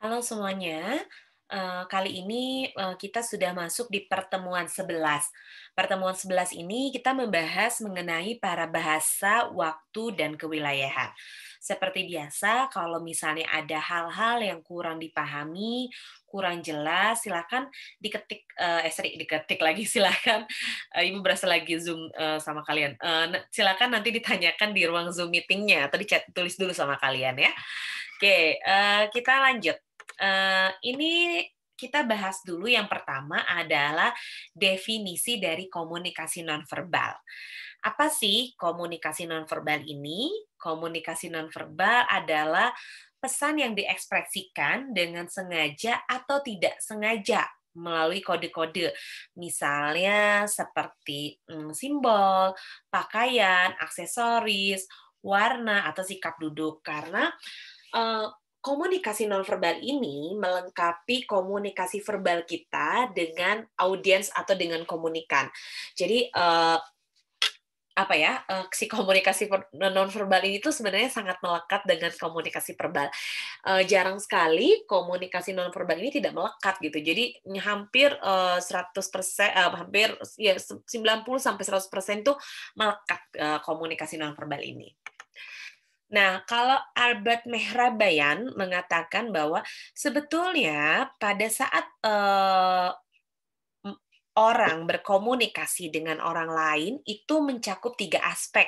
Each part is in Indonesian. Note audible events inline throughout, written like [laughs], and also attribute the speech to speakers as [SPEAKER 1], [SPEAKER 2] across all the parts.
[SPEAKER 1] Halo semuanya. Eh, kali ini eh, kita sudah masuk di pertemuan 11. Pertemuan 11 ini kita membahas mengenai para bahasa, waktu, dan kewilayahan. Seperti biasa, kalau misalnya ada hal-hal yang kurang dipahami, kurang jelas, silakan diketik, uh, eh sorry, diketik lagi, [laughs] silakan Eh, Ibu berasa lagi Zoom sama kalian. Eh, silakan nanti ditanyakan di ruang Zoom meetingnya, atau dicat, tulis dulu sama kalian ya. Oke, eh, kita lanjut Eh, ini kita bahas dulu yang pertama adalah definisi dari komunikasi nonverbal. Apa sih komunikasi nonverbal ini? Komunikasi nonverbal adalah pesan yang diekspresikan dengan sengaja atau tidak sengaja melalui kode-kode, misalnya seperti mm, simbol, pakaian, aksesoris, warna, atau sikap duduk, karena eh, komunikasi nonverbal ini melengkapi komunikasi verbal kita dengan audiens atau dengan komunikan. Jadi uh, apa ya uh, si komunikasi nonverbal ini tuh sebenarnya sangat melekat dengan komunikasi verbal. Uh, jarang sekali komunikasi nonverbal ini tidak melekat gitu. Jadi hampir uh, 100% uh, hampir ya 90 sampai 100% tuh melekat uh, komunikasi nonverbal ini. Nah, kalau Albert Mehrabayan mengatakan bahwa sebetulnya pada saat eh, orang berkomunikasi dengan orang lain itu mencakup tiga aspek.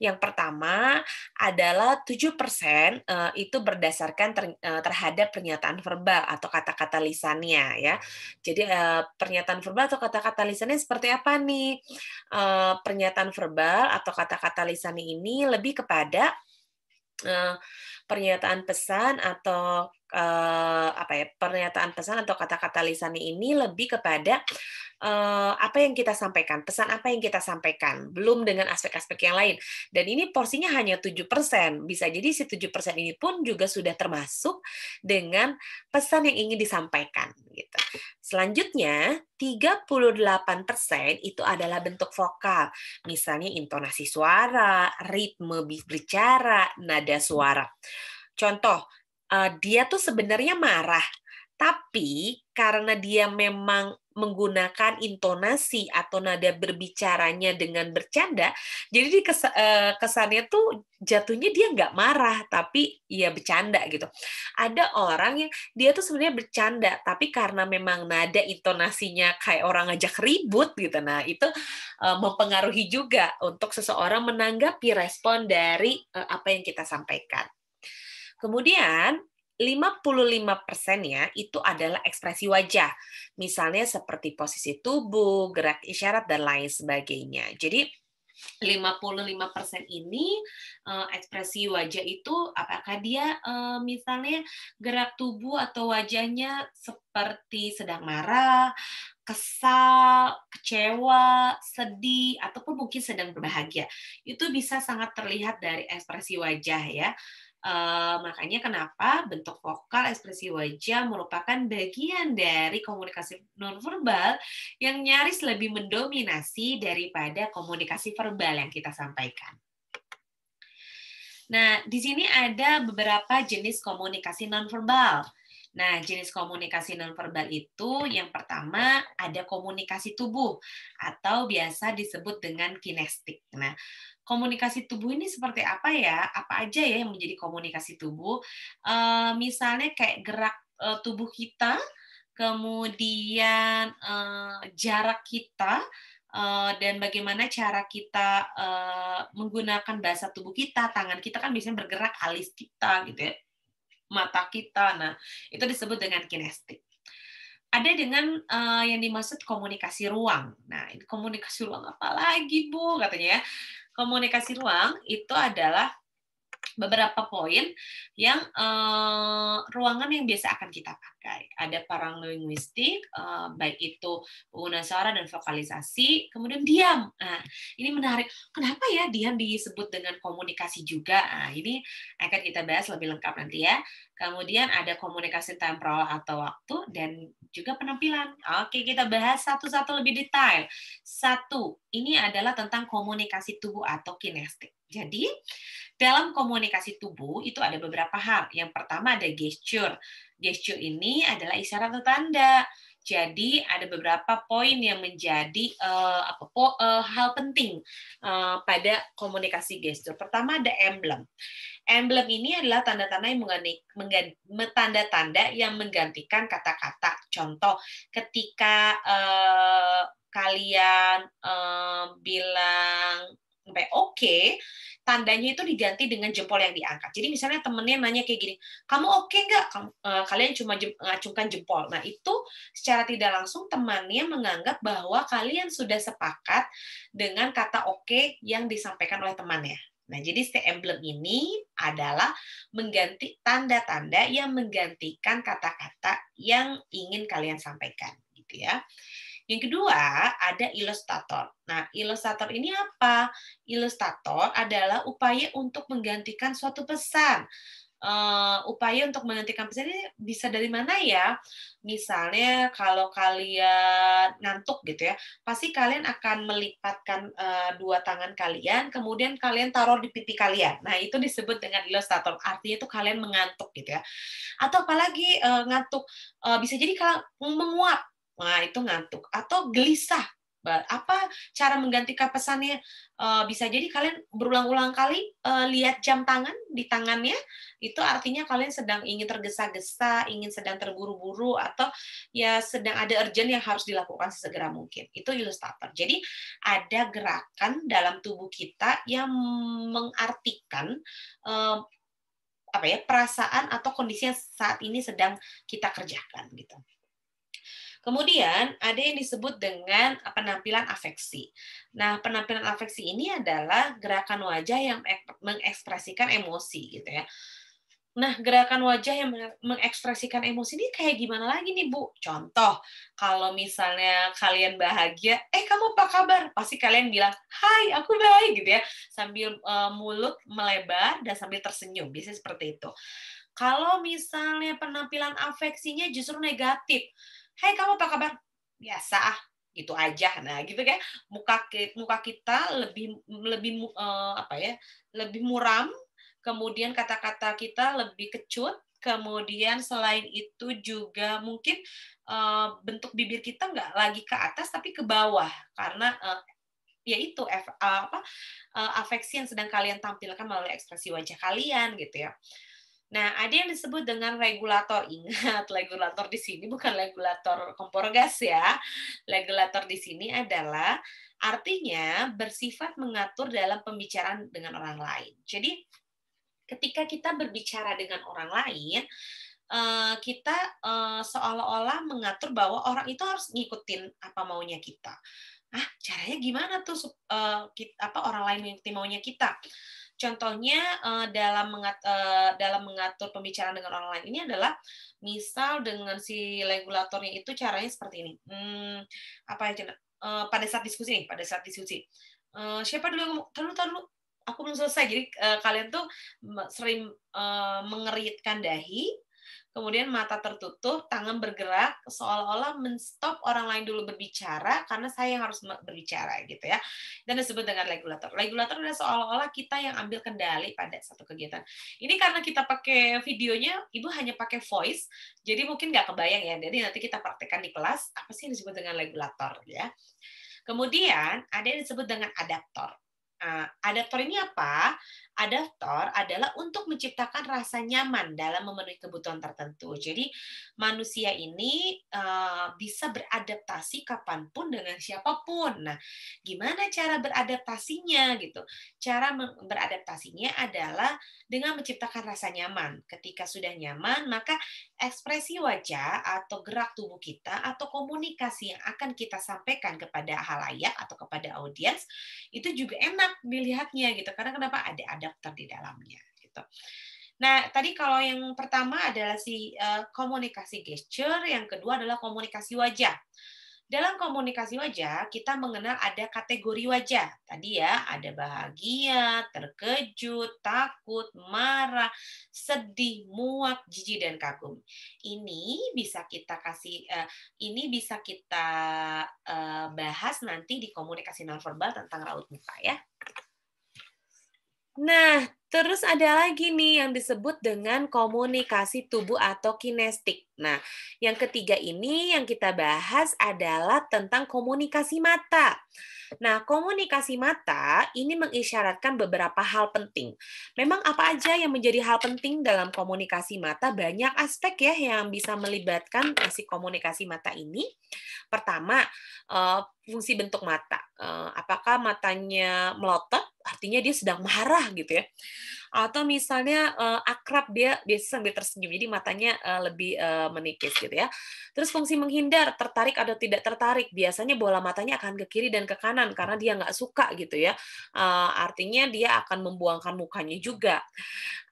[SPEAKER 1] Yang pertama adalah 7% eh, itu berdasarkan eh, terhadap pernyataan verbal atau kata-kata lisannya ya. Jadi eh, pernyataan verbal atau kata-kata lisannya seperti apa nih? Pernyataan verbal atau kata-kata lisan ini lebih kepada Eh, pernyataan pesan atau Eh, apa ya pernyataan pesan atau kata-kata lisan ini lebih kepada eh, apa yang kita sampaikan, pesan apa yang kita sampaikan, belum dengan aspek-aspek yang lain. Dan ini porsinya hanya 7%. Bisa jadi si 7% ini pun juga sudah termasuk dengan pesan yang ingin disampaikan gitu. Selanjutnya, 38% itu adalah bentuk vokal. Misalnya intonasi suara, ritme bicara nada suara. Contoh, uh, dia tuh sebenarnya marah, tapi karena dia memang menggunakan intonasi atau nada berbicaranya dengan bercanda, jadi di kes, uh, eh, kesannya tuh jatuhnya dia nggak marah, tapi ya bercanda gitu. Ada orang yang dia tuh sebenarnya bercanda, tapi karena memang nada intonasinya kayak orang ngajak ribut gitu, nah itu uh, mempengaruhi juga untuk seseorang menanggapi respon dari uh, apa yang kita sampaikan. Kemudian 55% ya itu adalah ekspresi wajah. Misalnya seperti posisi tubuh, gerak isyarat dan lain sebagainya. Jadi 55% ini uh, ekspresi wajah itu apakah dia uh, misalnya gerak tubuh atau wajahnya seperti sedang marah, kesal, kecewa, sedih ataupun mungkin sedang berbahagia. Itu bisa sangat terlihat dari ekspresi wajah ya. Uh, makanya kenapa bentuk vokal, ekspresi wajah merupakan bagian dari komunikasi nonverbal yang nyaris lebih mendominasi daripada komunikasi verbal yang kita sampaikan. Nah, di sini ada beberapa jenis komunikasi nonverbal. Nah, jenis komunikasi nonverbal itu yang pertama ada komunikasi tubuh atau biasa disebut dengan kinestik. Nah, komunikasi tubuh ini seperti apa ya? Apa aja ya yang menjadi komunikasi tubuh? Uh, misalnya kayak gerak uh, tubuh kita, kemudian uh, jarak kita, Uh, dan bagaimana cara kita uh, menggunakan bahasa tubuh kita, tangan kita kan biasanya bergerak alis kita gitu ya, mata kita. Nah, itu disebut dengan kinestik. Ada dengan uh, yang dimaksud komunikasi ruang. Nah, ini komunikasi ruang apa lagi, Bu? Katanya ya komunikasi ruang itu adalah beberapa poin yang uh, ruangan yang biasa akan kita pakai. Ada parang uh, eh, baik itu penggunaan suara dan vokalisasi, kemudian diam. Nah, ini menarik. Kenapa ya diam disebut dengan komunikasi juga? Nah, ini akan kita bahas lebih lengkap nanti ya. Kemudian ada komunikasi temporal atau waktu dan juga penampilan. Oke, kita bahas satu-satu lebih detail. Satu, ini adalah tentang komunikasi tubuh atau kinestik. Jadi, dalam komunikasi tubuh itu ada beberapa hal. Yang pertama ada gesture. Gesture ini adalah isyarat atau tanda. Jadi ada beberapa poin yang menjadi uh, apa uh, hal penting uh, pada komunikasi gestur. Pertama ada emblem. Emblem ini adalah tanda-tanda yang mengganti, tanda yang menggantikan kata-kata. Contoh, ketika eh, kalian eh, bilang sampai oke, okay, tandanya itu diganti dengan jempol yang diangkat. Jadi misalnya temennya nanya kayak gini, kamu oke okay nggak? Eh, kalian cuma mengacungkan ngacungkan jempol. Nah itu secara tidak langsung temannya menganggap bahwa kalian sudah sepakat dengan kata oke okay yang disampaikan oleh temannya. Nah, jadi stay emblem ini adalah mengganti tanda-tanda yang menggantikan kata-kata yang ingin kalian sampaikan, gitu ya. Yang kedua, ada ilustrator. Nah, ilustrator ini apa? Ilustrator adalah upaya untuk menggantikan suatu pesan uh, upaya untuk menghentikan pesan ini bisa dari mana ya? Misalnya kalau kalian ngantuk gitu ya, pasti kalian akan melipatkan uh, dua tangan kalian, kemudian kalian taruh di pipi kalian. Nah itu disebut dengan ilustrator. Artinya itu kalian mengantuk gitu ya. Atau apalagi uh, ngantuk uh, bisa jadi kalau menguap Nah, itu ngantuk atau gelisah apa cara menggantikan pesannya eh, bisa jadi kalian berulang-ulang kali eh, lihat jam tangan di tangannya itu artinya kalian sedang ingin tergesa-gesa ingin sedang terburu-buru atau ya sedang ada urgent yang harus dilakukan segera mungkin itu ilustrator jadi ada gerakan dalam tubuh kita yang mengartikan eh, apa ya perasaan atau kondisi yang saat ini sedang kita kerjakan gitu Kemudian ada yang disebut dengan penampilan afeksi. Nah, penampilan afeksi ini adalah gerakan wajah yang mengekspresikan emosi gitu ya. Nah, gerakan wajah yang mengekspresikan emosi ini kayak gimana lagi nih, Bu? Contoh, kalau misalnya kalian bahagia, eh kamu apa kabar? Pasti kalian bilang, "Hai, aku baik." gitu ya, sambil uh, eh, mulut melebar dan sambil tersenyum. Biasanya seperti itu. Kalau misalnya penampilan afeksinya justru negatif, Hai kamu apa kabar? Biasa ah, gitu aja. Nah, gitu kan. Muka muka kita lebih lebih uh, apa ya? Lebih muram, kemudian kata-kata kita lebih kecut, kemudian selain itu juga mungkin uh, bentuk bibir kita nggak lagi ke atas tapi ke bawah karena uh, eh, yaitu apa uh, afeksi yang sedang kalian tampilkan melalui ekspresi wajah kalian gitu ya. Nah, ada yang disebut dengan regulator. Ingat, [laughs] regulator di sini bukan regulator kompor gas ya. Regulator di sini adalah artinya bersifat mengatur dalam pembicaraan dengan orang lain. Jadi, ketika kita berbicara dengan orang lain, eh, kita eh, seolah-olah mengatur bahwa orang itu harus ngikutin apa maunya kita. Ah, caranya gimana tuh eh, apa orang lain mengikuti maunya kita? Contohnya uh, dalam mengat, uh, dalam mengatur pembicaraan dengan orang lain ini adalah misal dengan si regulatornya itu caranya seperti ini. Hmm, apa ya? Uh, pada saat diskusi nih, pada saat diskusi. Uh, siapa dulu yang ngomong? Tahu aku belum selesai. Jadi uh, kalian tuh sering uh, mengeritkan dahi, kemudian mata tertutup, tangan bergerak, seolah-olah menstop orang lain dulu berbicara karena saya yang harus berbicara gitu ya. Dan disebut dengan regulator. Regulator adalah seolah-olah kita yang ambil kendali pada satu kegiatan. Ini karena kita pakai videonya, ibu hanya pakai voice, jadi mungkin nggak kebayang ya. Jadi nanti kita praktekkan di kelas apa sih yang disebut dengan regulator ya. Kemudian ada yang disebut dengan adaptor. Uh, adaptor ini apa? adaptor adalah untuk menciptakan rasa nyaman dalam memenuhi kebutuhan tertentu. Jadi manusia ini uh, bisa beradaptasi kapanpun dengan siapapun. Nah, gimana cara beradaptasinya gitu? Cara beradaptasinya adalah dengan menciptakan rasa nyaman. Ketika sudah nyaman, maka ekspresi wajah atau gerak tubuh kita atau komunikasi yang akan kita sampaikan kepada halayak atau kepada audiens itu juga enak dilihatnya gitu. Karena kenapa ada ada dokter di dalamnya gitu. Nah, tadi kalau yang pertama adalah si uh, komunikasi gesture, yang kedua adalah komunikasi wajah. Dalam komunikasi wajah, kita mengenal ada kategori wajah. Tadi ya, ada bahagia, terkejut, takut, marah, sedih, muak, jijik dan kagum. Ini bisa kita kasih eh, ini bisa kita eh, bahas nanti di komunikasi nonverbal tentang raut muka ya. Nah, terus ada lagi nih yang disebut dengan komunikasi tubuh atau kinestik. Nah, yang ketiga ini yang kita bahas adalah tentang komunikasi mata. Nah, komunikasi mata ini mengisyaratkan beberapa hal penting. Memang apa aja yang menjadi hal penting dalam komunikasi mata? Banyak aspek ya yang bisa melibatkan si komunikasi mata ini. Pertama, eh, fungsi bentuk mata. Eh, apakah matanya melotot artinya dia sedang marah gitu ya atau misalnya uh, akrab dia biasa sambil tersenyum jadi matanya uh, lebih uh, menipis gitu ya terus fungsi menghindar tertarik atau tidak tertarik biasanya bola matanya akan ke kiri dan ke kanan karena dia nggak suka gitu ya uh, artinya dia akan membuangkan mukanya juga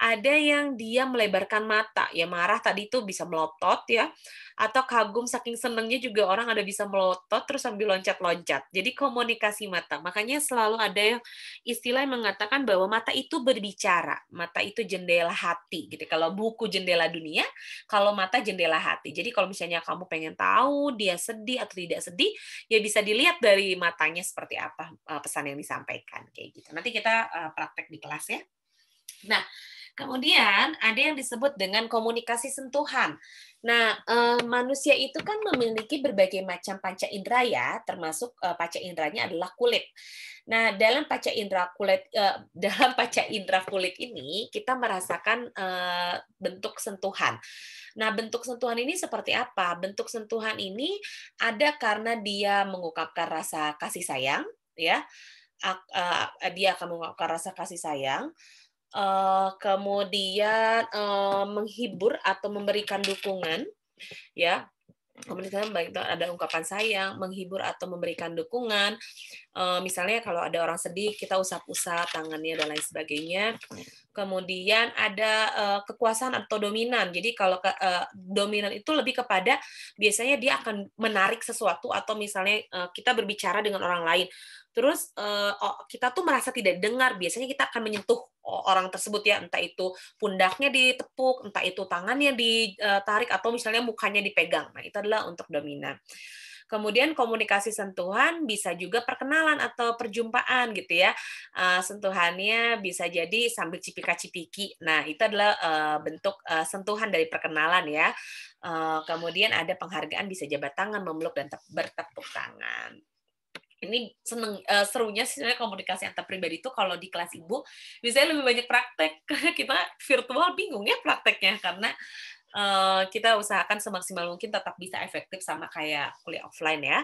[SPEAKER 1] ada yang dia melebarkan mata ya marah tadi itu bisa melotot ya atau kagum saking senengnya juga orang ada bisa melotot terus sambil loncat-loncat jadi komunikasi mata makanya selalu ada istilah yang mengatakan bahwa mata itu berbicara bicara. Mata itu jendela hati gitu. Ya. Kalau buku jendela dunia, kalau mata jendela hati. Jadi kalau misalnya kamu pengen tahu dia sedih atau tidak sedih, ya bisa dilihat dari matanya seperti apa eh, pesan yang disampaikan kayak gitu. Nanti kita eh, praktek di kelas ya. Nah, Kemudian ada yang disebut dengan komunikasi sentuhan. Nah, eh, manusia itu kan memiliki berbagai macam panca indera ya, termasuk eh, panca inderanya adalah kulit. Nah, dalam panca indera kulit eh, [laughs] dalam panca indera kulit ini kita merasakan eh, bentuk sentuhan. Nah, bentuk sentuhan ini seperti apa? Bentuk sentuhan ini ada karena dia mengungkapkan rasa kasih sayang, ya. Eh, dia akan mengungkapkan rasa kasih sayang uh, kemudian uh, menghibur atau memberikan dukungan ya kemudian baik itu ada ungkapan sayang, menghibur atau memberikan dukungan. Uh, misalnya kalau ada orang sedih, kita usap-usap tangannya dan lain sebagainya. Kemudian ada uh, kekuasaan atau dominan. Jadi kalau ke, uh, dominan itu lebih kepada biasanya dia akan menarik sesuatu atau misalnya kita berbicara dengan orang lain terus uh, kita tuh merasa tidak dengar biasanya kita akan menyentuh orang tersebut ya entah itu pundaknya ditepuk entah itu tangannya ditarik atau misalnya mukanya dipegang nah itu adalah untuk dominan Kemudian komunikasi sentuhan bisa juga perkenalan atau perjumpaan gitu ya. Uh, sentuhannya bisa jadi sambil cipika-cipiki. Nah, itu adalah uh, bentuk uh, sentuhan dari perkenalan ya. Uh, kemudian ada penghargaan bisa jabat tangan, memeluk dan bertepuk tangan ini seneng uh, serunya sih sebenarnya komunikasi antar pribadi itu kalau di kelas ibu biasanya lebih banyak praktek karena [laughs] kita virtual bingung ya prakteknya karena uh, kita usahakan semaksimal mungkin tetap bisa efektif sama kayak kuliah offline ya.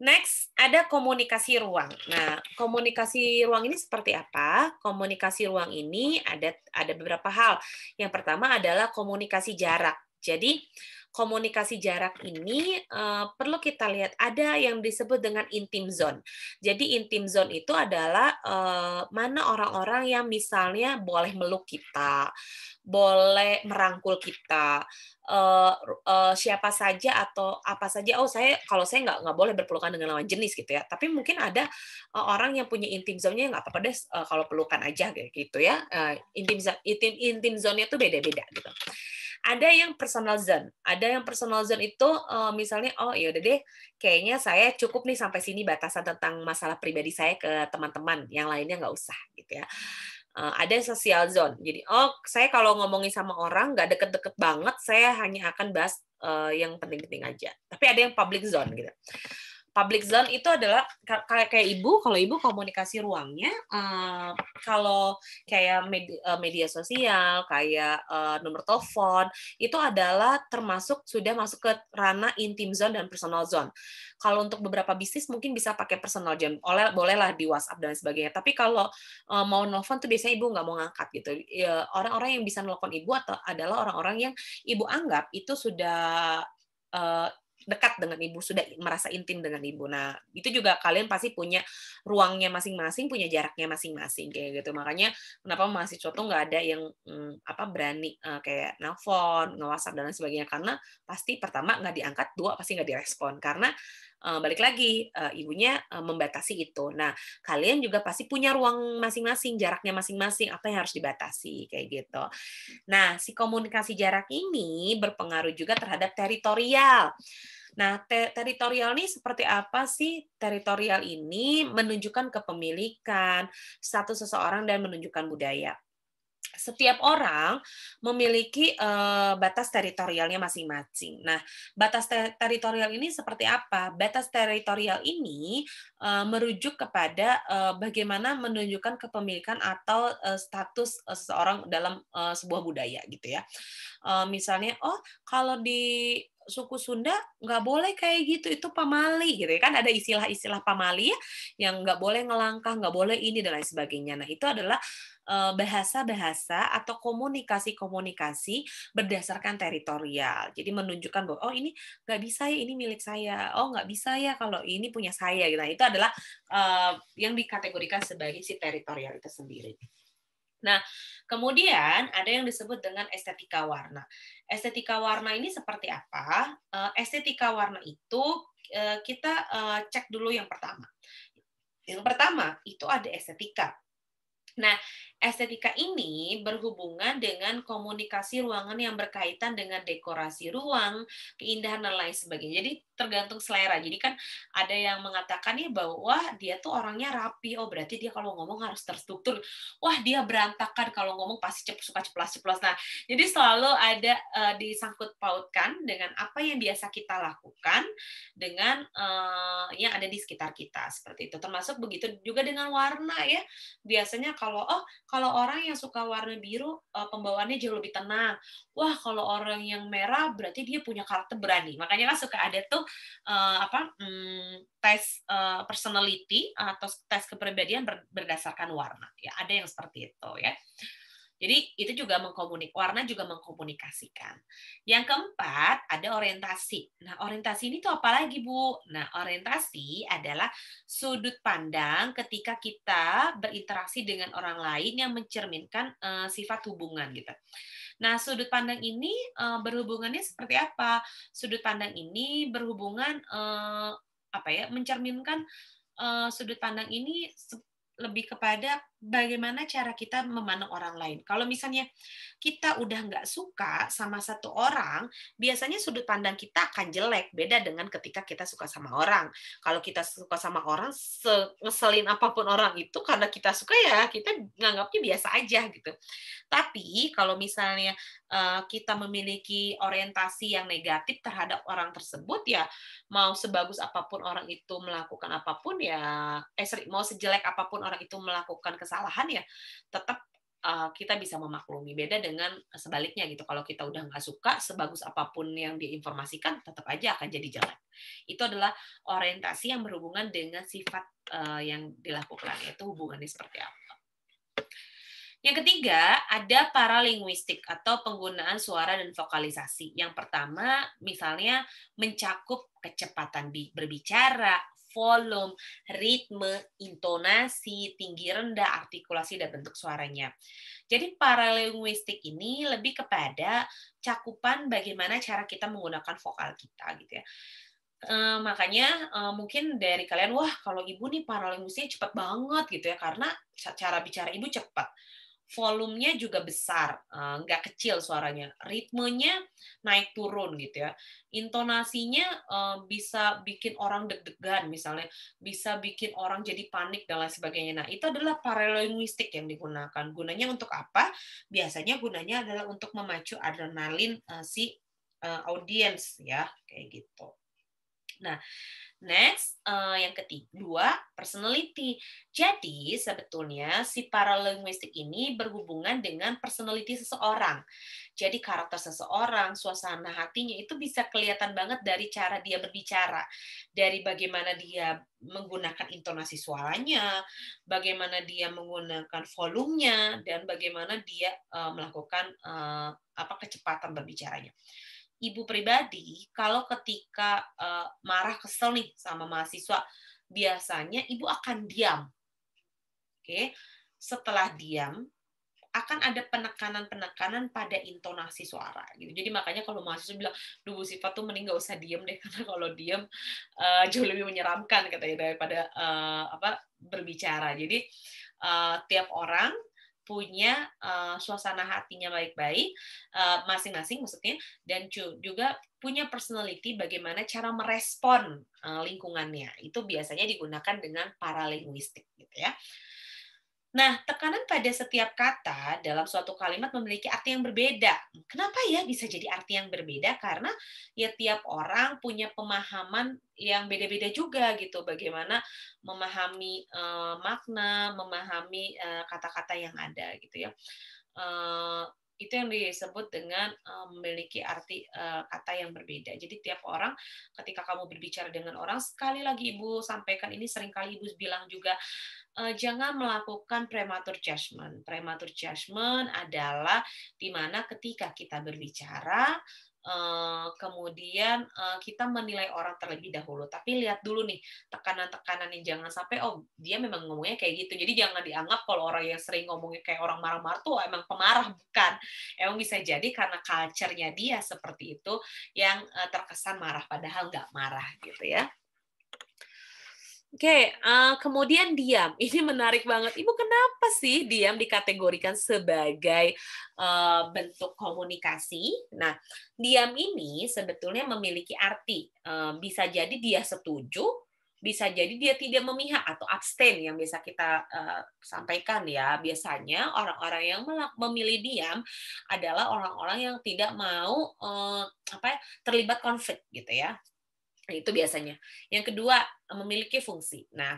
[SPEAKER 1] Next, ada komunikasi ruang. Nah, komunikasi ruang ini seperti apa? Komunikasi ruang ini ada ada beberapa hal. Yang pertama adalah komunikasi jarak. Jadi, komunikasi jarak ini uh, perlu kita lihat ada yang disebut dengan intim zone. Jadi intim zone itu adalah uh, mana orang-orang yang misalnya boleh meluk kita, boleh merangkul kita, uh, uh, siapa saja atau apa saja oh saya kalau saya nggak nggak boleh berpelukan dengan lawan jenis gitu ya tapi mungkin ada uh, orang yang punya intim zone-nya nggak apa-apa deh uh, kalau pelukan aja gitu ya uh, intim intim intim zone-nya tuh beda-beda gitu ada yang personal zone ada yang personal zone itu uh, misalnya oh ya udah deh kayaknya saya cukup nih sampai sini batasan tentang masalah pribadi saya ke teman-teman yang lainnya nggak usah gitu ya uh, ada social zone jadi oh saya kalau ngomongin sama orang nggak deket-deket banget saya hanya akan bahas uh, yang penting-penting aja tapi ada yang public zone gitu public zone itu adalah kayak kayak ibu kalau ibu komunikasi ruangnya uh, kalau kayak media, eh, media sosial kayak uh, nomor telepon itu adalah termasuk sudah masuk ke ranah intim zone dan personal zone kalau untuk beberapa bisnis mungkin bisa pakai personal zone oleh bolehlah di WhatsApp dan sebagainya tapi kalau uh, mau nelfon tuh biasanya ibu nggak mau ngangkat gitu orang ya, orang-orang yang bisa nelfon ibu atau adalah orang-orang yang ibu anggap itu sudah uh, dekat dengan ibu, sudah merasa intim dengan ibu. Nah, itu juga kalian pasti punya ruangnya masing-masing, punya jaraknya masing-masing kayak gitu. Makanya kenapa masih tuh nggak ada yang hmm, apa berani uh, kayak nelfon, nge-WhatsApp dan lain sebagainya karena pasti pertama nggak diangkat, dua pasti nggak direspon karena Eh, balik lagi eh, ibunya eh, membatasi itu. Nah, kalian juga pasti punya ruang masing-masing, jaraknya masing-masing, apa yang harus dibatasi kayak gitu. Nah, si komunikasi jarak ini berpengaruh juga terhadap teritorial. Nah, te teritorial ini seperti apa sih? Teritorial ini menunjukkan kepemilikan, satu seseorang dan menunjukkan budaya setiap orang memiliki uh, batas teritorialnya masing-masing. Nah, batas ter teritorial ini seperti apa? Batas teritorial ini uh, merujuk kepada uh, bagaimana menunjukkan kepemilikan atau uh, status uh, seseorang dalam uh, sebuah budaya, gitu ya. Uh, misalnya, oh kalau di suku Sunda nggak boleh kayak gitu itu pamali gitu ya kan ada istilah-istilah pamali ya yang nggak boleh ngelangkah nggak boleh ini dan lain sebagainya nah itu adalah Eh, bahasa-bahasa atau komunikasi-komunikasi berdasarkan teritorial. Jadi menunjukkan bahwa oh ini nggak bisa ya ini milik saya, oh nggak bisa ya kalau ini punya saya. Gitu. Nah itu adalah eh, yang dikategorikan sebagai si teritorial itu sendiri. Nah, kemudian ada yang disebut dengan estetika warna. Estetika warna ini seperti apa? Eh, estetika warna itu kita cek dulu yang pertama. Yang pertama itu ada estetika. Nah, estetika ini berhubungan dengan komunikasi ruangan yang berkaitan dengan dekorasi ruang, keindahan dan lain sebagainya. Jadi tergantung selera. Jadi kan ada yang mengatakan ya bahwa dia tuh orangnya rapi. Oh, berarti dia kalau ngomong harus terstruktur. Wah, dia berantakan kalau ngomong pasti cep suka ceplas-ceplos. Nah, jadi selalu ada uh, eh, disangkut pautkan dengan apa yang biasa kita lakukan dengan uh, yang ada di sekitar kita seperti itu. Termasuk begitu juga dengan warna ya. Biasanya kalau oh kalau orang yang suka warna biru uh, pembawaannya jauh lebih tenang wah kalau orang yang merah berarti dia punya karakter berani makanya kan suka ada tuh uh, apa um, tes uh, personality atau tes kepribadian berdasarkan warna ya ada yang seperti itu ya jadi itu juga mengkomunik warna juga mengkomunikasikan. Yang keempat ada orientasi. Nah, orientasi ini tuh apa lagi, Bu? Nah, orientasi adalah sudut pandang ketika kita berinteraksi dengan orang lain yang mencerminkan uh, sifat hubungan gitu. Nah, sudut pandang ini uh, berhubungannya seperti apa? Sudut pandang ini berhubungan uh, apa ya? Mencerminkan uh, sudut pandang ini lebih kepada bagaimana cara kita memandang orang lain. Kalau misalnya kita udah nggak suka sama satu orang, biasanya sudut pandang kita akan jelek. Beda dengan ketika kita suka sama orang. Kalau kita suka sama orang, ngeselin apapun orang itu karena kita suka ya kita nganggapnya biasa aja gitu. Tapi kalau misalnya eh, kita memiliki orientasi yang negatif terhadap orang tersebut ya mau sebagus apapun orang itu melakukan apapun ya eh mau sejelek apapun orang itu melakukan kesalahan kesalahan ya tetap uh, kita bisa memaklumi beda dengan sebaliknya gitu kalau kita udah nggak suka sebagus apapun yang diinformasikan tetap aja akan jadi jelek itu adalah orientasi yang berhubungan dengan sifat uh, yang dilakukan yaitu hubungannya seperti apa yang ketiga, ada paralinguistik atau penggunaan suara dan vokalisasi. Yang pertama, misalnya mencakup kecepatan berbicara, volume, ritme, intonasi, tinggi rendah, artikulasi dan bentuk suaranya. Jadi paralinguistik ini lebih kepada cakupan bagaimana cara kita menggunakan vokal kita gitu ya. Uh, makanya uh, mungkin dari kalian wah kalau ibu nih paralinguisnya cepat banget gitu ya karena cara bicara ibu cepat volumenya juga besar, eh, nggak kecil suaranya, ritmenya naik turun gitu ya, intonasinya eh, bisa bikin orang deg-degan misalnya, bisa bikin orang jadi panik dan lain sebagainya. Nah itu adalah paralinguistik yang digunakan. Gunanya untuk apa? Biasanya gunanya adalah untuk memacu adrenalin eh, si audiens ya, kayak gitu. Nah, next uh, yang dua personality. Jadi sebetulnya si paralinguistik ini berhubungan dengan personality seseorang. Jadi karakter seseorang, suasana hatinya itu bisa kelihatan banget dari cara dia berbicara, dari bagaimana dia menggunakan intonasi suaranya, bagaimana dia menggunakan volumenya, dan bagaimana dia uh, melakukan uh, apa kecepatan berbicaranya ibu pribadi kalau ketika uh, marah kesel nih sama mahasiswa biasanya ibu akan diam. Oke. Okay? Setelah diam akan ada penekanan-penekanan pada intonasi suara gitu. Jadi makanya kalau mahasiswa bilang, "Duh Bu sifat tuh mending gak usah diem deh [laughs] karena kalau diam uh, eh, jauh lebih menyeramkan katanya daripada uh, apa berbicara." Jadi uh, tiap orang punya uh, suasana hatinya baik-baik masing eh, masing-masing maksudnya dan juga punya personality bagaimana cara merespon uh, lingkungannya itu biasanya digunakan dengan paralinguistik gitu ya Nah, tekanan pada setiap kata dalam suatu kalimat memiliki arti yang berbeda. Kenapa ya bisa jadi arti yang berbeda? Karena ya tiap orang punya pemahaman yang beda-beda juga gitu. Bagaimana memahami uh, makna, memahami eh, kata-kata uh, yang ada gitu ya. Uh, itu yang disebut dengan memiliki arti kata yang berbeda. Jadi tiap orang ketika kamu berbicara dengan orang sekali lagi Ibu sampaikan ini sering kali Ibu bilang juga Eh, jangan melakukan premature judgment. premature judgment adalah di mana ketika kita berbicara eh, kemudian eh, kita menilai orang terlebih dahulu. Tapi lihat dulu nih tekanan-tekanan yang jangan sampai oh dia memang ngomongnya kayak gitu. Jadi jangan dianggap kalau orang yang sering ngomongnya kayak orang marah-marah tuh emang pemarah bukan. Emang bisa jadi karena culture-nya dia seperti itu yang terkesan marah padahal nggak marah gitu ya. Oke, okay, uh, eh, kemudian diam. [laughs] Ini menarik banget. Ibu kenapa sih diam dikategorikan sebagai uh, bentuk komunikasi? Nah, diam ini sebetulnya memiliki arti. Uh, bisa jadi dia setuju, bisa jadi dia tidak memihak atau abstain yang biasa kita uh, sampaikan ya biasanya orang-orang yang memilih diam adalah orang-orang yang tidak mau uh, apa ya, terlibat konflik gitu ya Nah, itu biasanya. Yang kedua, eh, memiliki fungsi. Nah,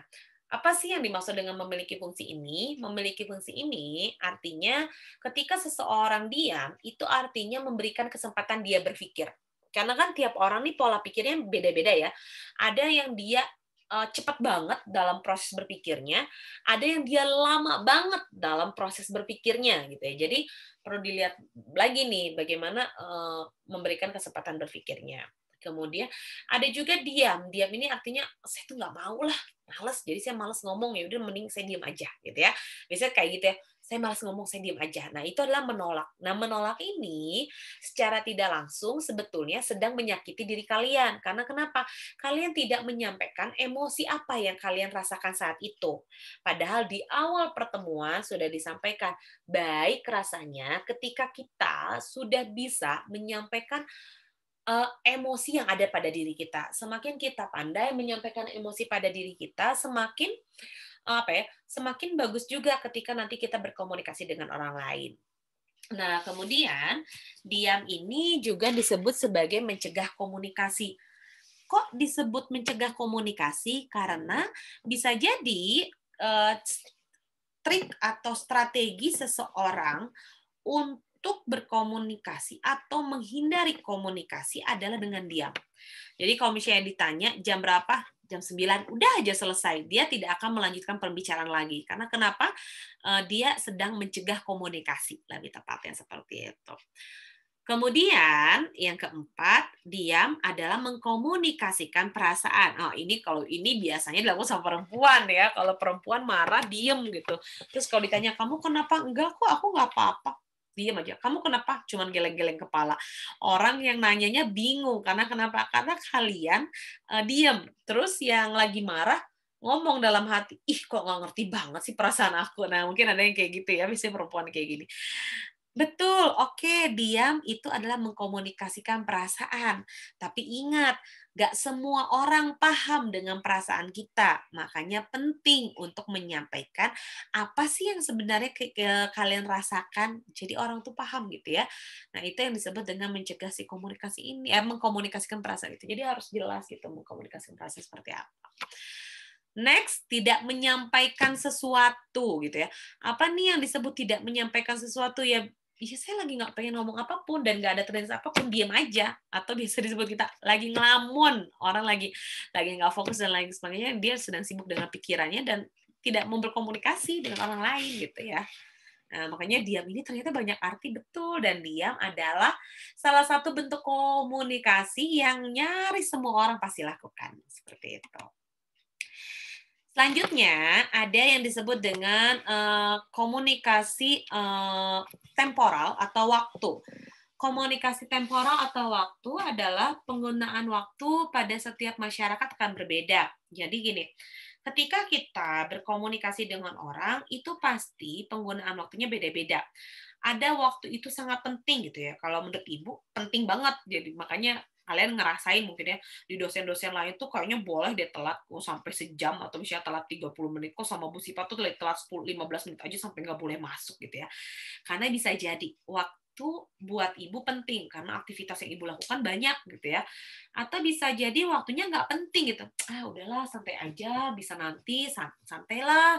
[SPEAKER 1] apa sih yang dimaksud dengan memiliki fungsi ini? Memiliki fungsi ini artinya ketika seseorang diam, itu artinya memberikan kesempatan dia berpikir. Karena kan tiap orang nih pola pikirnya beda-beda ya. Ada yang dia eh, cepat banget dalam proses berpikirnya, ada yang dia lama banget dalam proses berpikirnya gitu ya. Jadi perlu dilihat lagi nih bagaimana uh, memberikan kesempatan berpikirnya. Kemudian ada juga diam. Diam ini artinya saya tuh nggak mau lah, males. Jadi saya males ngomong ya, udah mending saya diam aja gitu ya. Biasanya kayak gitu ya. Saya males ngomong, saya diam aja. Nah, itu adalah menolak. Nah, menolak ini secara tidak langsung sebetulnya sedang menyakiti diri kalian. Karena kenapa? Kalian tidak menyampaikan emosi apa yang kalian rasakan saat itu. Padahal di awal pertemuan sudah disampaikan, baik rasanya ketika kita sudah bisa menyampaikan uh, emosi yang ada pada diri kita. Semakin kita pandai menyampaikan emosi pada diri kita, semakin apa ya? Semakin bagus juga ketika nanti kita berkomunikasi dengan orang lain. Nah, kemudian diam ini juga disebut sebagai mencegah komunikasi. Kok disebut mencegah komunikasi? Karena bisa jadi uh, trik atau strategi seseorang untuk untuk berkomunikasi atau menghindari komunikasi adalah dengan diam. Jadi kalau misalnya ditanya jam berapa? Jam 9 udah aja selesai. Dia tidak akan melanjutkan pembicaraan lagi. Karena kenapa? Eh, dia sedang mencegah komunikasi lebih tepatnya seperti itu. Kemudian yang keempat, diam adalah mengkomunikasikan perasaan. Oh, ini kalau ini biasanya dilakukan sama perempuan ya. Kalau perempuan marah, diem gitu. Terus kalau ditanya, kamu kenapa enggak kok, aku nggak apa-apa diam aja. Kamu kenapa? Cuman geleng-geleng kepala. Orang yang nanyanya bingung karena kenapa? Karena kalian uh, eh, diam. Terus yang lagi marah ngomong dalam hati, ih kok nggak ngerti banget sih perasaan aku. Nah mungkin ada yang kayak gitu ya, misalnya perempuan kayak gini. Betul, oke, diam itu adalah mengkomunikasikan perasaan. Tapi ingat, gak semua orang paham dengan perasaan kita. Makanya penting untuk menyampaikan apa sih yang sebenarnya ke ke kalian rasakan. Jadi orang tuh paham gitu ya. Nah, itu yang disebut dengan mencegah si komunikasi ini, eh, mengkomunikasikan perasaan itu. Jadi harus jelas gitu mengkomunikasikan perasaan seperti apa. Next, tidak menyampaikan sesuatu gitu ya. Apa nih yang disebut tidak menyampaikan sesuatu ya ya saya lagi nggak pengen ngomong apapun dan nggak ada terlintas apapun diam aja atau biasa disebut kita lagi ngelamun orang lagi lagi nggak fokus dan lain sebagainya dia sedang sibuk dengan pikirannya dan tidak mau berkomunikasi dengan orang lain gitu ya Nah, makanya diam ini ternyata banyak arti betul dan diam adalah salah satu bentuk komunikasi yang nyaris semua orang pasti lakukan seperti itu. Selanjutnya ada yang disebut dengan uh, komunikasi uh, temporal atau waktu. Komunikasi temporal atau waktu adalah penggunaan waktu pada setiap masyarakat akan berbeda. Jadi gini, ketika kita berkomunikasi dengan orang itu pasti penggunaan waktunya beda-beda. Ada waktu itu sangat penting gitu ya. Kalau menurut ibu penting banget. Jadi makanya kalian ngerasain mungkin ya di dosen-dosen lain tuh kayaknya boleh dia telat kok sampai sejam atau misalnya telat 30 menit kok sama Bu Sipa tuh telat 10 15 menit aja sampai nggak boleh masuk gitu ya. Karena bisa jadi waktu buat ibu penting karena aktivitas yang ibu lakukan banyak gitu ya. Atau bisa jadi waktunya nggak penting gitu. Ah udahlah santai aja bisa nanti santailah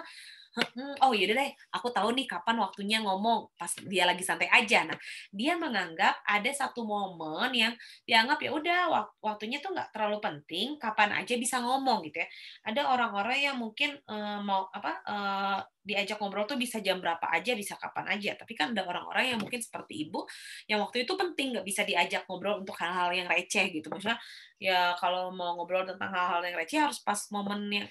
[SPEAKER 1] oh yaudah deh aku tahu nih kapan waktunya ngomong pas dia lagi santai aja nah dia menganggap ada satu momen yang dianggap ya udah waktunya tuh nggak terlalu penting kapan aja bisa ngomong gitu ya ada orang-orang yang mungkin uh, mau apa uh, diajak ngobrol tuh bisa jam berapa aja bisa kapan aja tapi kan ada orang-orang yang mungkin seperti ibu yang waktu itu penting nggak bisa diajak ngobrol untuk hal-hal yang receh gitu maksudnya ya kalau mau ngobrol tentang hal-hal yang receh harus pas momennya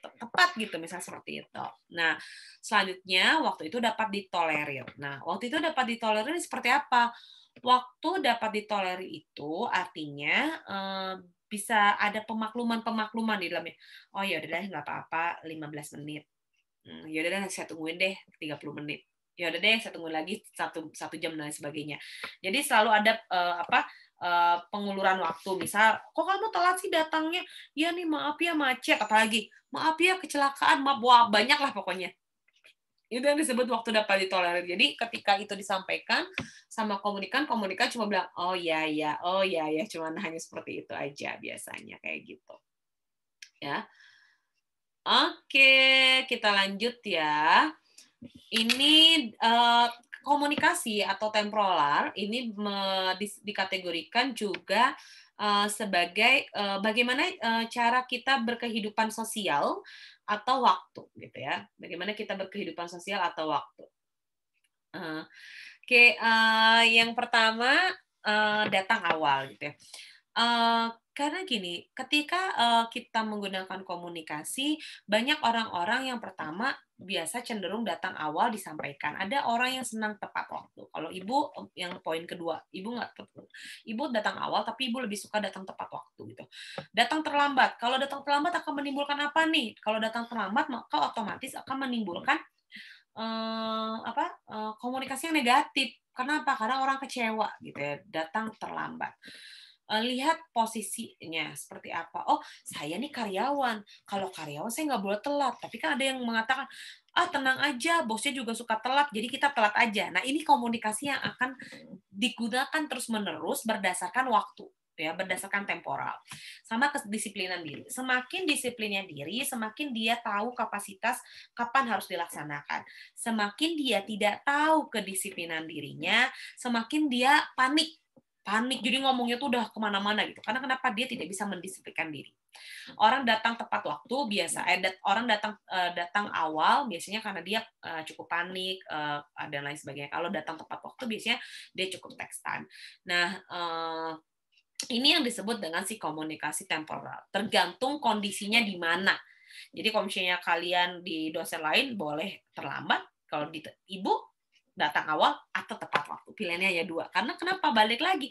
[SPEAKER 1] tepat gitu misalnya seperti itu. Nah selanjutnya waktu itu dapat ditolerir. Nah waktu itu dapat ditolerir seperti apa? Waktu dapat ditolerir itu artinya eh, bisa ada pemakluman-pemakluman di dalamnya. Oh ya udah deh nggak apa-apa 15 menit. Hmm, ya udah deh saya tungguin deh 30 menit. Ya udah deh saya tunggu lagi satu satu jam dan sebagainya. Jadi selalu ada uh, apa uh, eh, penguluran waktu. Misal, kok kamu telat sih datangnya? Ya nih maaf ya macet, apalagi maaf ya kecelakaan, maaf wah, banyak lah pokoknya. Itu yang disebut waktu dapat ditolerir. Jadi ketika itu disampaikan sama komunikan, komunikan cuma bilang, oh ya ya, oh ya ya, cuma hanya seperti itu aja biasanya kayak gitu. Ya. Oke, kita lanjut ya. Ini uh, komunikasi atau temporal ini me, di, dikategorikan juga uh, sebagai uh, bagaimana uh, cara kita berkehidupan sosial atau waktu gitu ya. Bagaimana kita berkehidupan sosial atau waktu. Uh, Oke, okay, uh, yang pertama uh, datang awal gitu ya. Uh, karena gini, ketika uh, kita menggunakan komunikasi, banyak orang-orang yang pertama biasa cenderung datang awal disampaikan. Ada orang yang senang tepat waktu. Kalau ibu yang poin kedua, ibu nggak tepat ibu datang awal tapi ibu lebih suka datang tepat waktu gitu. Datang terlambat. Kalau datang terlambat akan menimbulkan apa nih? Kalau datang terlambat maka otomatis akan menimbulkan eh, apa eh, komunikasi yang negatif. Kenapa? Karena orang kecewa gitu ya, datang terlambat. Eh, lihat posisinya seperti apa. Oh, saya nih karyawan. Kalau karyawan saya nggak boleh telat. Tapi kan ada yang mengatakan, ah tenang aja, bosnya juga suka telat, jadi kita telat aja. Nah, ini komunikasi yang akan digunakan terus-menerus berdasarkan waktu ya berdasarkan temporal sama kedisiplinan diri semakin disiplinnya diri semakin dia tahu kapasitas kapan harus dilaksanakan semakin dia tidak tahu kedisiplinan dirinya semakin dia panik panik jadi ngomongnya tuh udah kemana-mana gitu karena kenapa dia tidak bisa mendisiplinkan diri orang datang tepat waktu biasa eh, dat orang datang uh, datang awal biasanya karena dia uh, cukup panik uh, dan lain sebagainya kalau datang tepat waktu biasanya dia cukup tekstan nah uh, ini yang disebut dengan si komunikasi temporal tergantung kondisinya di mana jadi komisinya kalian di dosen lain boleh terlambat kalau di ibu datang awal atau tepat waktu pilihannya ya dua karena kenapa balik lagi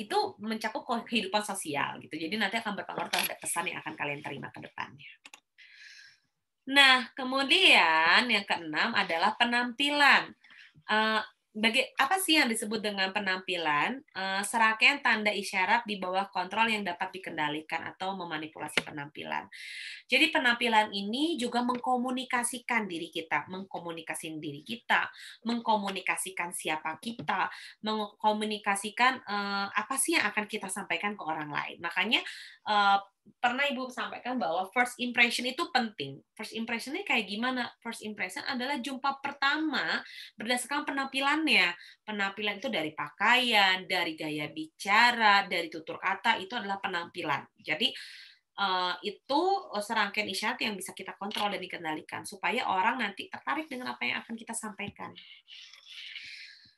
[SPEAKER 1] itu mencakup kehidupan sosial gitu jadi nanti akan berpengaruh terhadap pesan yang akan kalian terima ke depannya nah kemudian yang keenam adalah penampilan eh, bagi apa sih yang disebut dengan penampilan? Uh, tanda isyarat di bawah kontrol yang dapat dikendalikan atau memanipulasi penampilan. Jadi penampilan ini juga mengkomunikasikan diri kita, mengkomunikasikan diri kita, mengkomunikasikan siapa kita, mengkomunikasikan eh, apa sih yang akan kita sampaikan ke orang lain. Makanya eh, pernah Ibu sampaikan bahwa first impression itu penting. First impression kayak gimana? First impression adalah jumpa pertama berdasarkan penampilannya. Penampilan itu dari pakaian, dari gaya bicara, dari tutur kata, itu adalah penampilan. Jadi eh, itu serangkaian isyarat yang bisa kita kontrol dan dikendalikan supaya orang nanti tertarik dengan apa yang akan kita sampaikan.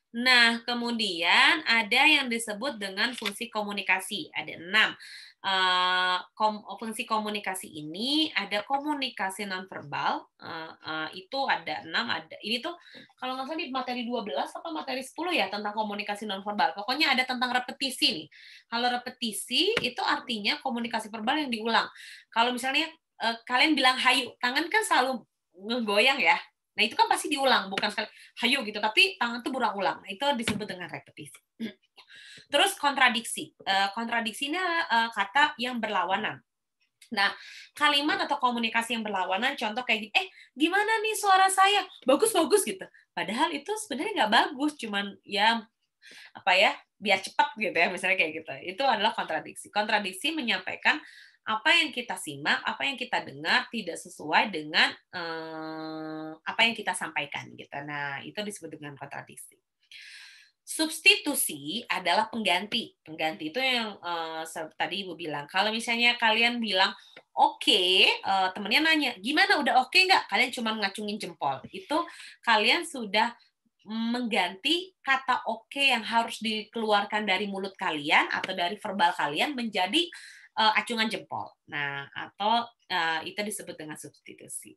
[SPEAKER 1] Nah, kemudian ada yang disebut dengan fungsi komunikasi. Ada enam. Eh, kom fungsi komunikasi ini ada komunikasi nonverbal uh, uh, itu ada enam ada ini tuh kalau nggak salah di materi 12 atau materi 10 ya tentang komunikasi nonverbal pokoknya ada tentang repetisi nih kalau repetisi itu artinya komunikasi verbal yang diulang kalau misalnya uh, kalian bilang hayu tangan kan selalu ngegoyang ya nah itu kan pasti diulang bukan sekali hayu gitu tapi tangan tuh berulang-ulang nah, itu disebut dengan repetisi Terus kontradiksi. Kontradiksi eh, kontradiksinya eh, kata yang berlawanan. Nah, kalimat atau komunikasi yang berlawanan, contoh kayak gini, eh gimana nih suara saya? Bagus-bagus gitu. Padahal itu sebenarnya nggak bagus, cuman ya apa ya biar cepat gitu ya misalnya kayak gitu itu adalah kontradiksi kontradiksi menyampaikan apa yang kita simak apa yang kita dengar tidak sesuai dengan eh, apa yang kita sampaikan gitu nah itu disebut dengan kontradiksi Substitusi adalah pengganti. Pengganti itu yang uh, tadi Ibu bilang. Kalau misalnya kalian bilang, oke, okay, uh, eh, temennya nanya, gimana udah oke okay nggak? Kalian cuma ngacungin jempol. Itu kalian sudah mengganti kata oke okay yang harus dikeluarkan dari mulut kalian atau dari verbal kalian menjadi uh, acungan jempol. Nah, atau uh, itu disebut dengan substitusi.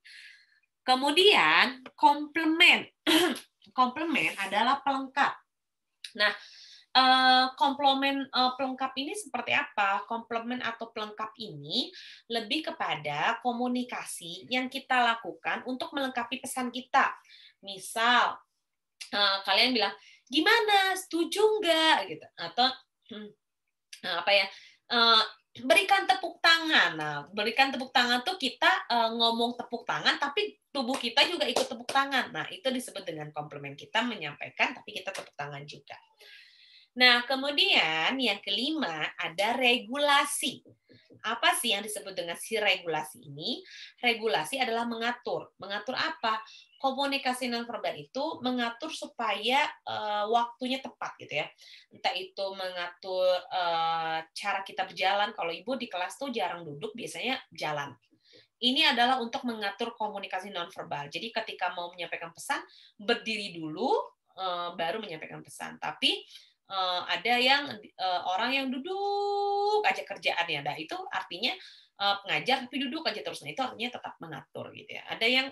[SPEAKER 1] Kemudian komplement. [clears throat] komplement adalah pelengkap. Nah, eh, komplement eh, pelengkap ini seperti apa? Komplement atau pelengkap ini lebih kepada komunikasi yang kita lakukan untuk melengkapi pesan kita. Misal, eh, kalian bilang, gimana, setuju nggak? Gitu. Atau, hmm, apa ya, berikan tepuk tangan. Nah, berikan tepuk tangan tuh kita ngomong tepuk tangan, tapi tubuh kita juga ikut tepuk tangan. Nah, itu disebut dengan komplement kita menyampaikan, tapi kita tepuk tangan juga. Nah, kemudian yang kelima ada regulasi. Apa sih yang disebut dengan si regulasi ini? Regulasi adalah mengatur. Mengatur apa? Komunikasi nonverbal itu mengatur supaya uh, waktunya tepat gitu ya. Entah itu mengatur uh, cara kita berjalan. Kalau ibu di kelas tuh jarang duduk, biasanya jalan ini adalah untuk mengatur komunikasi nonverbal. Jadi ketika mau menyampaikan pesan, berdiri dulu eh, baru menyampaikan pesan. Tapi eh, ada yang eh, orang yang duduk aja kerjaannya. Nah, itu artinya pengajar tapi duduk aja terus. Nah, itu artinya tetap mengatur gitu ya. Ada yang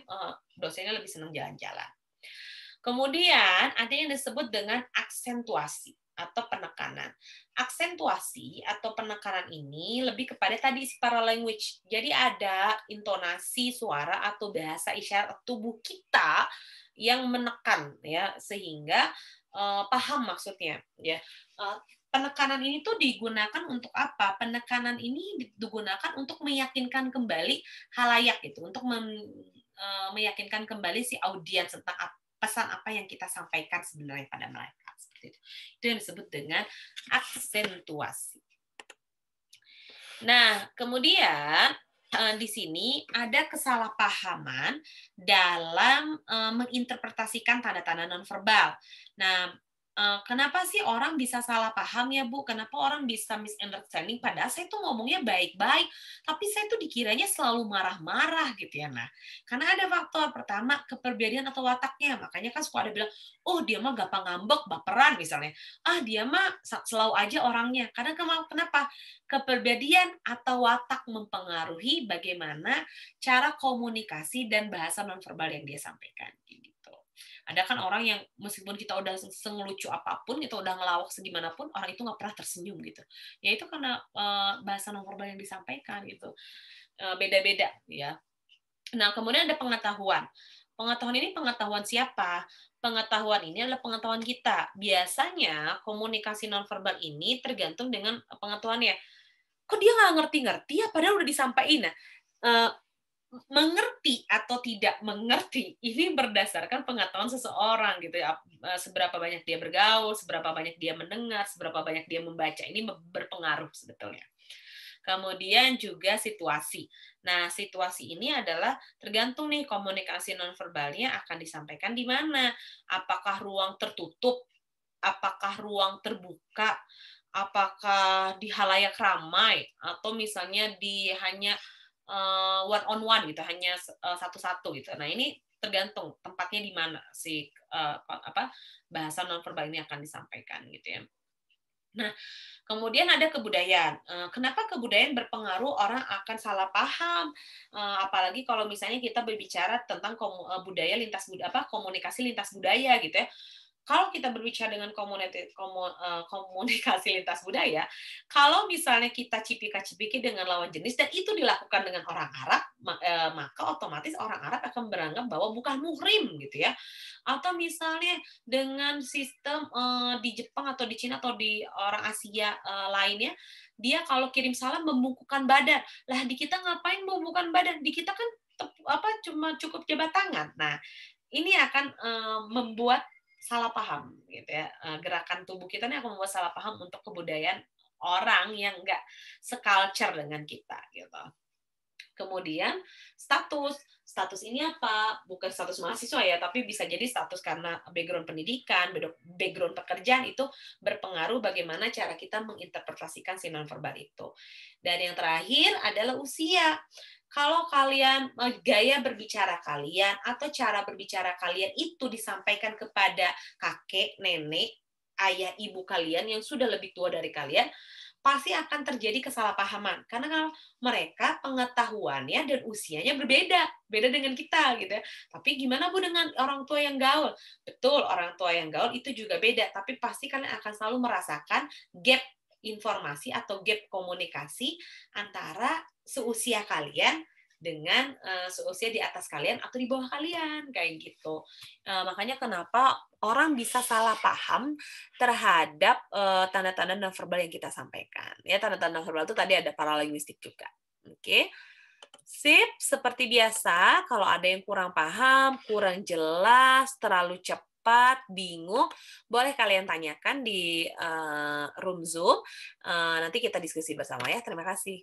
[SPEAKER 1] dosennya lebih senang jalan-jalan. Kemudian ada yang disebut dengan aksentuasi atau penekanan. Aksentuasi atau penekanan ini lebih kepada tadi para language Jadi ada intonasi suara atau bahasa isyarat tubuh kita yang menekan ya sehingga uh, paham maksudnya ya. Uh, penekanan ini tuh digunakan untuk apa? Penekanan ini digunakan untuk meyakinkan kembali halayak gitu, untuk mem, eh, meyakinkan kembali si audiens tentang pesan apa yang kita sampaikan sebenarnya pada mereka. Itu yang disebut dengan aksentuasi. Nah, kemudian eh, di sini ada kesalahpahaman dalam eh, menginterpretasikan tanda-tanda nonverbal. Nah, Eh, kenapa sih orang bisa salah paham ya Bu? Kenapa orang bisa misunderstanding? Padahal saya tuh ngomongnya baik-baik, tapi saya tuh dikiranya selalu marah-marah gitu ya. Nah, karena ada faktor pertama kepribadian atau wataknya, makanya kan suka ada bilang, oh dia mah gampang ngambek, baperan misalnya. Ah dia mah selalu aja orangnya. Karena kenapa? Kepribadian atau watak mempengaruhi bagaimana cara komunikasi dan bahasa nonverbal yang dia sampaikan. Gini. Ada kan orang yang meskipun kita udah sengelucu apapun, kita udah ngelawak segimanapun, orang itu nggak pernah tersenyum gitu. Ya itu karena uh, eh, bahasa nonverbal yang disampaikan gitu. Eh, beda-beda ya. Nah, kemudian ada pengetahuan. Pengetahuan ini pengetahuan siapa? Pengetahuan ini adalah pengetahuan kita. Biasanya komunikasi nonverbal ini tergantung dengan pengetahuannya. Kok dia nggak ngerti-ngerti ya? Padahal udah disampaikan. Nah, eh, mengerti atau tidak mengerti ini berdasarkan pengetahuan seseorang gitu ya eh, seberapa banyak dia bergaul seberapa banyak dia mendengar seberapa banyak dia membaca ini berpengaruh sebetulnya kemudian juga situasi nah situasi ini adalah tergantung nih komunikasi nonverbalnya akan disampaikan di mana apakah ruang tertutup apakah ruang terbuka apakah di halayak ramai atau misalnya di hanya uh, eh, one on one gitu hanya eh, satu-satu gitu nah ini tergantung tempatnya di mana si uh, apa bahasa nonverbal ini akan disampaikan gitu ya Nah, kemudian ada kebudayaan. Kenapa kebudayaan berpengaruh orang akan salah paham? Apalagi kalau misalnya kita berbicara tentang budaya lintas apa komunikasi lintas budaya gitu ya kalau kita berbicara dengan komunitas eh, komunikasi lintas budaya, kalau misalnya kita cipika-cipiki dengan lawan jenis dan itu dilakukan dengan orang Arab, eh, maka otomatis orang Arab akan beranggap bahwa bukan muhrim gitu ya. Atau misalnya dengan sistem eh, di Jepang atau di Cina atau di orang Asia lainnya, dia kalau kirim salam membungkukan badan. Lah di kita ngapain membungkukan badan? Di kita kan apa cuma cukup jabat tangan. Nah, ini akan membuat salah paham gitu ya eh, gerakan tubuh kita ini akan membuat salah paham untuk kebudayaan orang yang nggak seculture dengan kita gitu kemudian status status ini apa bukan status mahasiswa ya tapi bisa jadi status karena background pendidikan background pekerjaan itu berpengaruh bagaimana cara kita menginterpretasikan si nonverbal itu dan yang terakhir adalah usia kalau kalian eh, gaya berbicara kalian atau cara berbicara kalian itu disampaikan kepada kakek, nenek, ayah, ibu kalian yang sudah lebih tua dari kalian, pasti akan terjadi kesalahpahaman karena kalau mereka pengetahuannya dan usianya berbeda beda dengan kita gitu ya. tapi gimana bu dengan orang tua yang gaul betul orang tua yang gaul itu juga beda tapi pasti kalian akan selalu merasakan gap informasi atau gap komunikasi antara seusia kalian dengan uh, seusia di atas kalian atau di bawah kalian kayak gitu. Uh, makanya kenapa orang bisa salah paham terhadap eh, tanda-tanda uh, verbal yang kita sampaikan. Ya tanda-tanda verbal itu tadi ada paralinguistik juga. Oke. Okay? Sip, seperti biasa, kalau ada yang kurang paham, kurang jelas, terlalu cepat cepat, bingung, boleh kalian tanyakan di uh, room Zoom. Uh, nanti kita diskusi bersama ya. Terima kasih.